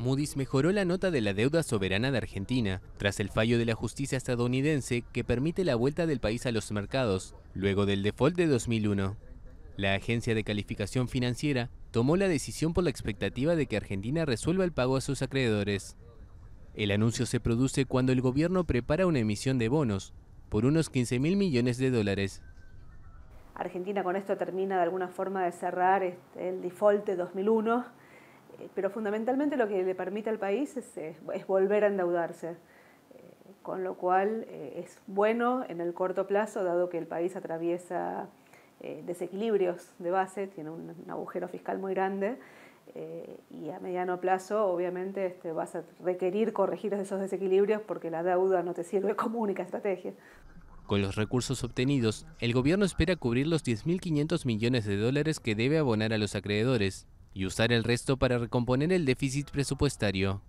Moody's mejoró la nota de la deuda soberana de Argentina tras el fallo de la justicia estadounidense que permite la vuelta del país a los mercados luego del default de 2001. La agencia de calificación financiera tomó la decisión por la expectativa de que Argentina resuelva el pago a sus acreedores. El anuncio se produce cuando el gobierno prepara una emisión de bonos por unos 15 mil millones de dólares. Argentina con esto termina de alguna forma de cerrar este, el default de 2001 pero fundamentalmente lo que le permite al país es, eh, volver a endeudarse, eh, con lo cual eh, es bueno en el corto plazo, dado que el país atraviesa desequilibrios de base, tiene un, agujero fiscal muy grande. y a mediano plazo, obviamente, este, vas a requerir corregir esos desequilibrios porque la deuda no te sirve como única estrategia. Con los recursos obtenidos, el gobierno espera cubrir los 10.500 millones de dólares que debe abonar a los acreedores y usar el resto para recomponer el déficit presupuestario.